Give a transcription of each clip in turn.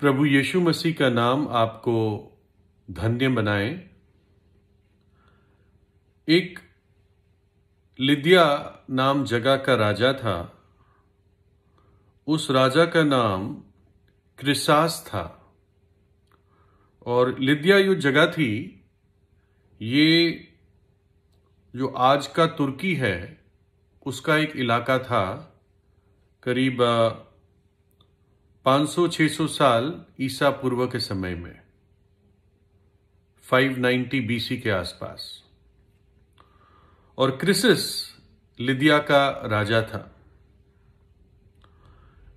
प्रभु यीशु मसीह का नाम आपको धन्य बनाए एक लिदिया नाम जगह का राजा था उस राजा का नाम क्रिसास था और लिदिया जो जगह थी ये जो आज का तुर्की है उसका एक इलाका था करीब 500-600 साल ईसा पूर्व के समय में 590 बीसी के आसपास और क्रिसिस लिदिया का राजा था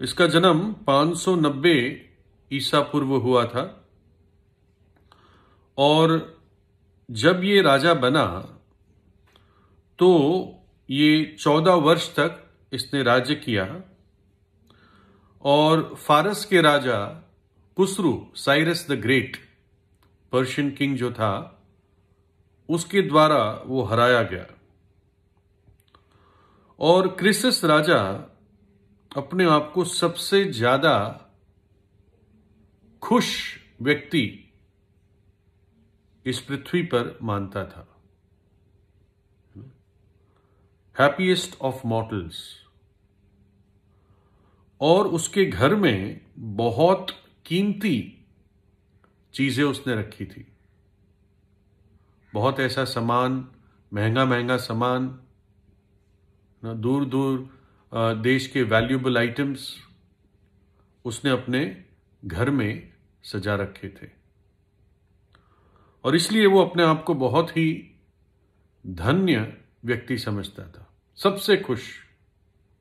इसका जन्म 590 ईसा पूर्व हुआ था और जब ये राजा बना तो ये 14 वर्ष तक इसने राज्य किया और फारस के राजा कुसरू Cyrus the great Persian king जो था उसके द्वारा वो हराया गया और क्रिसस राजा अपने आप को सबसे ज्यादा खुश व्यक्ति इस पृथ्वी पर मानता था हैप्पीएस्ट ऑफ मॉटल्स और उसके घर में बहुत कीमती चीजें उसने रखी थी बहुत ऐसा सामान महंगा महंगा सामान दूर दूर देश के वैल्यूबल आइटम्स उसने अपने घर में सजा रखे थे और इसलिए वो अपने आप को बहुत ही धन्य व्यक्ति समझता था सबसे खुश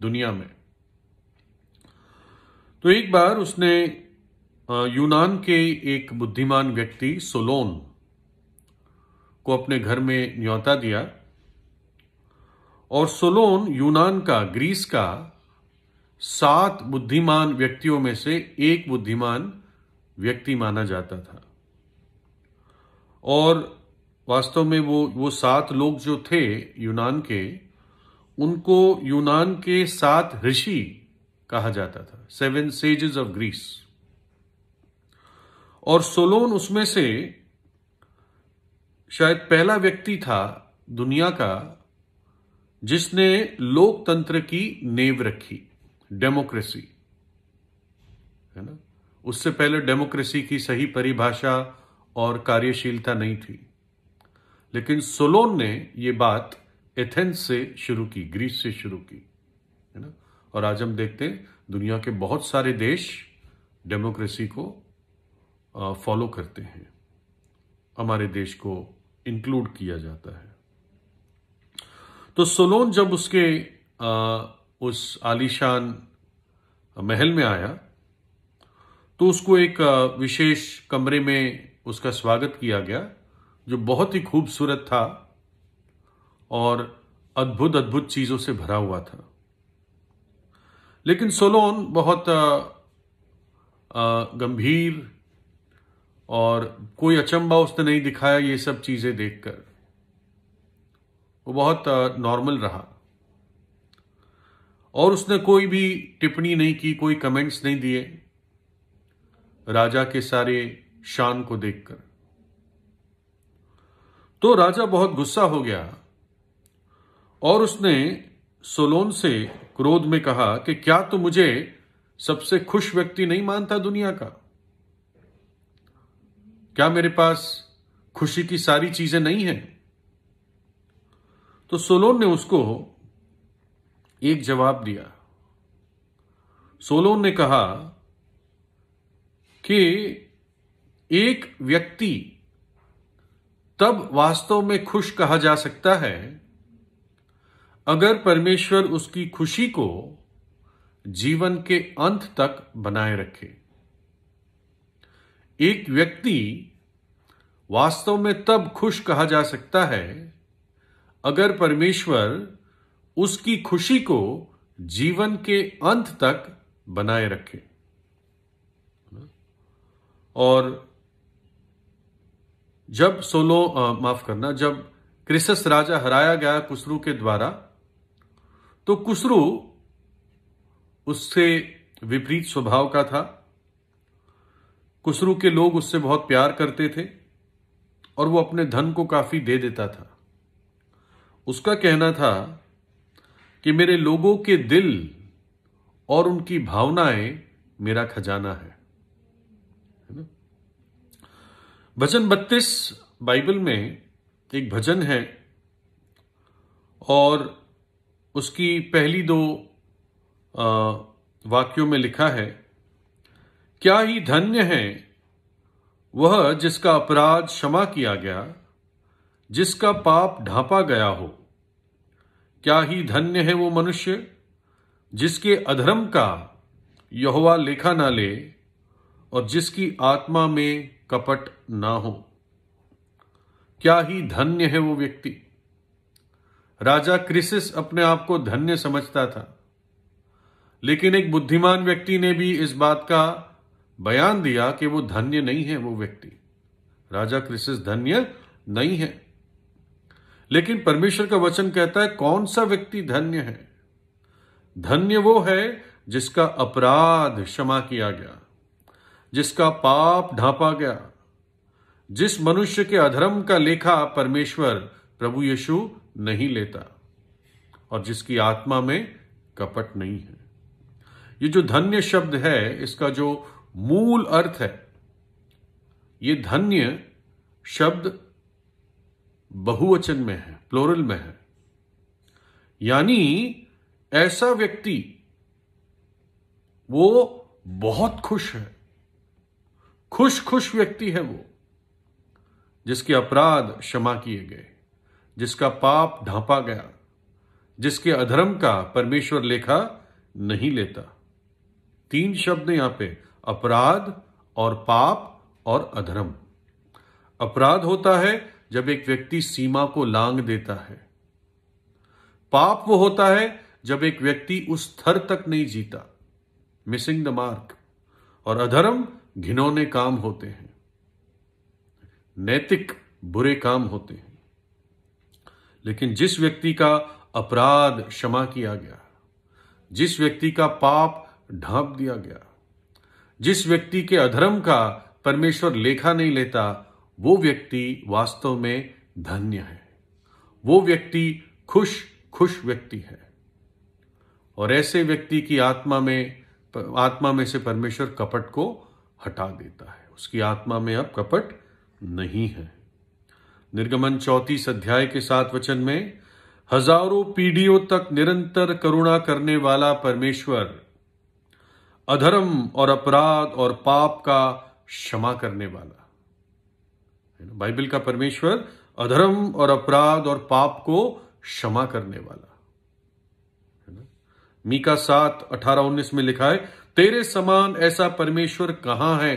दुनिया में तो एक बार उसने यूनान के एक बुद्धिमान व्यक्ति सोलोन को अपने घर में न्योता दिया और सोलोन यूनान का ग्रीस का सात बुद्धिमान व्यक्तियों में से एक बुद्धिमान व्यक्ति माना जाता था और वास्तव में वो वो सात लोग जो थे यूनान के उनको यूनान के सात ऋषि कहा जाता था सेवन सेजेस ऑफ ग्रीस और सोलोन उसमें से शायद पहला व्यक्ति था दुनिया का जिसने लोकतंत्र की नेव रखी डेमोक्रेसी है ना उससे पहले डेमोक्रेसी की सही परिभाषा और कार्यशीलता नहीं थी लेकिन सोलोन ने यह बात एथेंस से शुरू की ग्रीस से शुरू की है ना और आज हम देखते हैं दुनिया के बहुत सारे देश डेमोक्रेसी को फॉलो करते हैं हमारे देश को इंक्लूड किया जाता है तो सोलोन जब उसके आ, उस आलीशान महल में आया तो उसको एक विशेष कमरे में उसका स्वागत किया गया जो बहुत ही खूबसूरत था और अद्भुत अद्भुत चीज़ों से भरा हुआ था लेकिन सोलोन बहुत गंभीर और कोई अचंबा उसने नहीं दिखाया ये सब चीज़ें देखकर वो बहुत नॉर्मल रहा और उसने कोई भी टिप्पणी नहीं की कोई कमेंट्स नहीं दिए राजा के सारे शान को देखकर तो राजा बहुत गुस्सा हो गया और उसने सोलोन से क्रोध में कहा कि क्या तू मुझे सबसे खुश व्यक्ति नहीं मानता दुनिया का क्या मेरे पास खुशी की सारी चीजें नहीं है तो सोलोन ने उसको एक जवाब दिया सोलोन ने कहा कि एक व्यक्ति तब वास्तव में खुश कहा जा सकता है अगर परमेश्वर उसकी खुशी को जीवन के अंत तक बनाए रखे एक व्यक्ति वास्तव में तब खुश कहा जा सकता है अगर परमेश्वर उसकी खुशी को जीवन के अंत तक बनाए रखे और जब सोलो माफ करना जब क्रिसस राजा हराया गया कुसरू के द्वारा तो कुसरू उससे विपरीत स्वभाव का था कुसरू के लोग उससे बहुत प्यार करते थे और वो अपने धन को काफी दे देता था उसका कहना था कि मेरे लोगों के दिल और उनकी भावनाएं मेरा खजाना है भजन बत्तीस बाइबल में एक भजन है और उसकी पहली दो वाक्यों में लिखा है क्या ही धन्य है वह जिसका अपराध क्षमा किया गया जिसका पाप ढांपा गया हो क्या ही धन्य है वो मनुष्य जिसके अधर्म का यहवा लेखा ना ले और जिसकी आत्मा में कपट ना हो क्या ही धन्य है वो व्यक्ति राजा क्रिसिस अपने आप को धन्य समझता था लेकिन एक बुद्धिमान व्यक्ति ने भी इस बात का बयान दिया कि वो धन्य नहीं है वो व्यक्ति राजा क्रिसिस धन्य नहीं है लेकिन परमेश्वर का वचन कहता है कौन सा व्यक्ति धन्य है धन्य वो है जिसका अपराध क्षमा किया गया जिसका पाप ढांपा गया जिस मनुष्य के अधर्म का लेखा परमेश्वर प्रभु यीशु नहीं लेता और जिसकी आत्मा में कपट नहीं है ये जो धन्य शब्द है इसका जो मूल अर्थ है ये धन्य शब्द बहुवचन में है प्लोरल में है यानी ऐसा व्यक्ति वो बहुत खुश है खुश खुश व्यक्ति है वो जिसके अपराध क्षमा किए गए जिसका पाप ढांपा गया जिसके अधर्म का परमेश्वर लेखा नहीं लेता तीन शब्द यहां पे अपराध और पाप और अधर्म अपराध होता है जब एक व्यक्ति सीमा को लांग देता है पाप वो होता है जब एक व्यक्ति उस थर तक नहीं जीता मिसिंग द मार्क और अधर्म घिनौने काम होते हैं नैतिक बुरे काम होते हैं लेकिन जिस व्यक्ति का अपराध क्षमा किया गया जिस व्यक्ति का पाप ढांप दिया गया जिस व्यक्ति के अधर्म का परमेश्वर लेखा नहीं लेता वो व्यक्ति वास्तव में धन्य है वो व्यक्ति खुश खुश व्यक्ति है और ऐसे व्यक्ति की आत्मा में आत्मा में से परमेश्वर कपट को हटा देता है उसकी आत्मा में अब कपट नहीं है निर्गमन चौतीस अध्याय के सात वचन में हजारों पीढ़ियों तक निरंतर करुणा करने वाला परमेश्वर अधर्म और अपराध और पाप का क्षमा करने वाला बाइबल का परमेश्वर अधर्म और अपराध और पाप को क्षमा करने वाला है ना मीका सात अठारह उन्नीस में लिखा है तेरे समान ऐसा परमेश्वर कहां है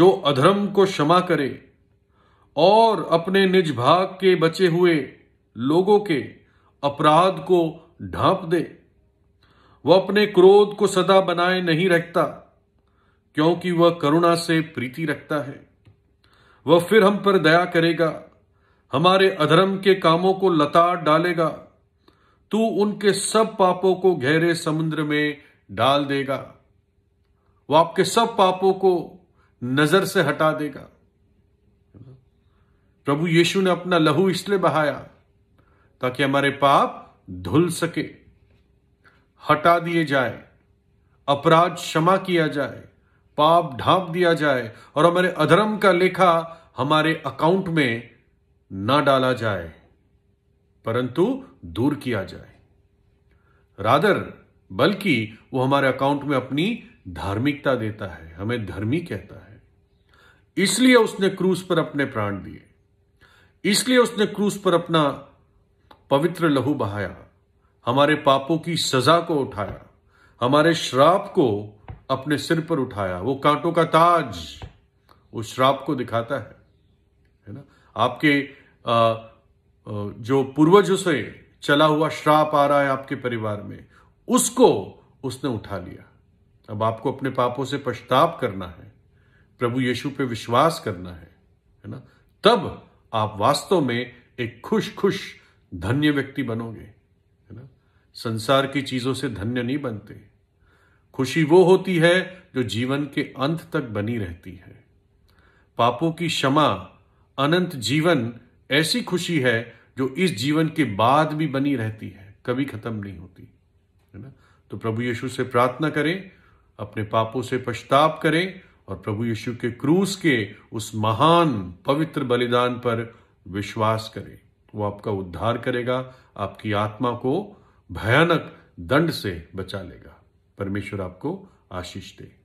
जो अधर्म को क्षमा करे और अपने निज भाग के बचे हुए लोगों के अपराध को ढांप दे वह अपने क्रोध को सदा बनाए नहीं रखता क्योंकि वह करुणा से प्रीति रखता है वह फिर हम पर दया करेगा हमारे अधर्म के कामों को लताड़ डालेगा तू उनके सब पापों को गहरे समुद्र में डाल देगा वह आपके सब पापों को नजर से हटा देगा प्रभु यीशु ने अपना लहू इसलिए बहाया ताकि हमारे पाप धुल सके हटा दिए जाए अपराध क्षमा किया जाए पाप ढांप दिया जाए और हमारे अधर्म का लेखा हमारे अकाउंट में ना डाला जाए परंतु दूर किया जाए रादर बल्कि वो हमारे अकाउंट में अपनी धार्मिकता देता है हमें धर्मी कहता है इसलिए उसने क्रूस पर अपने प्राण दिए इसलिए उसने क्रूस पर अपना पवित्र लहू बहाया हमारे पापों की सजा को उठाया हमारे श्राप को अपने सिर पर उठाया वो कांटों का ताज उस श्राप को दिखाता है है ना आपके आ, जो पूर्वजों से चला हुआ श्राप आ रहा है आपके परिवार में उसको उसने उठा लिया अब आपको अपने पापों से पश्चाताप करना है प्रभु यीशु पे विश्वास करना है है ना तब आप वास्तव में एक खुश खुश धन्य व्यक्ति बनोगे है ना संसार की चीजों से धन्य नहीं बनते खुशी वो होती है जो जीवन के अंत तक बनी रहती है पापों की क्षमा अनंत जीवन ऐसी खुशी है जो इस जीवन के बाद भी बनी रहती है कभी खत्म नहीं होती है ना तो प्रभु यीशु से प्रार्थना करें अपने पापों से पश्चाताप करें और प्रभु यीशु के क्रूस के उस महान पवित्र बलिदान पर विश्वास करें वो आपका उद्धार करेगा आपकी आत्मा को भयानक दंड से बचा लेगा परमेश्वर आपको आशीष दे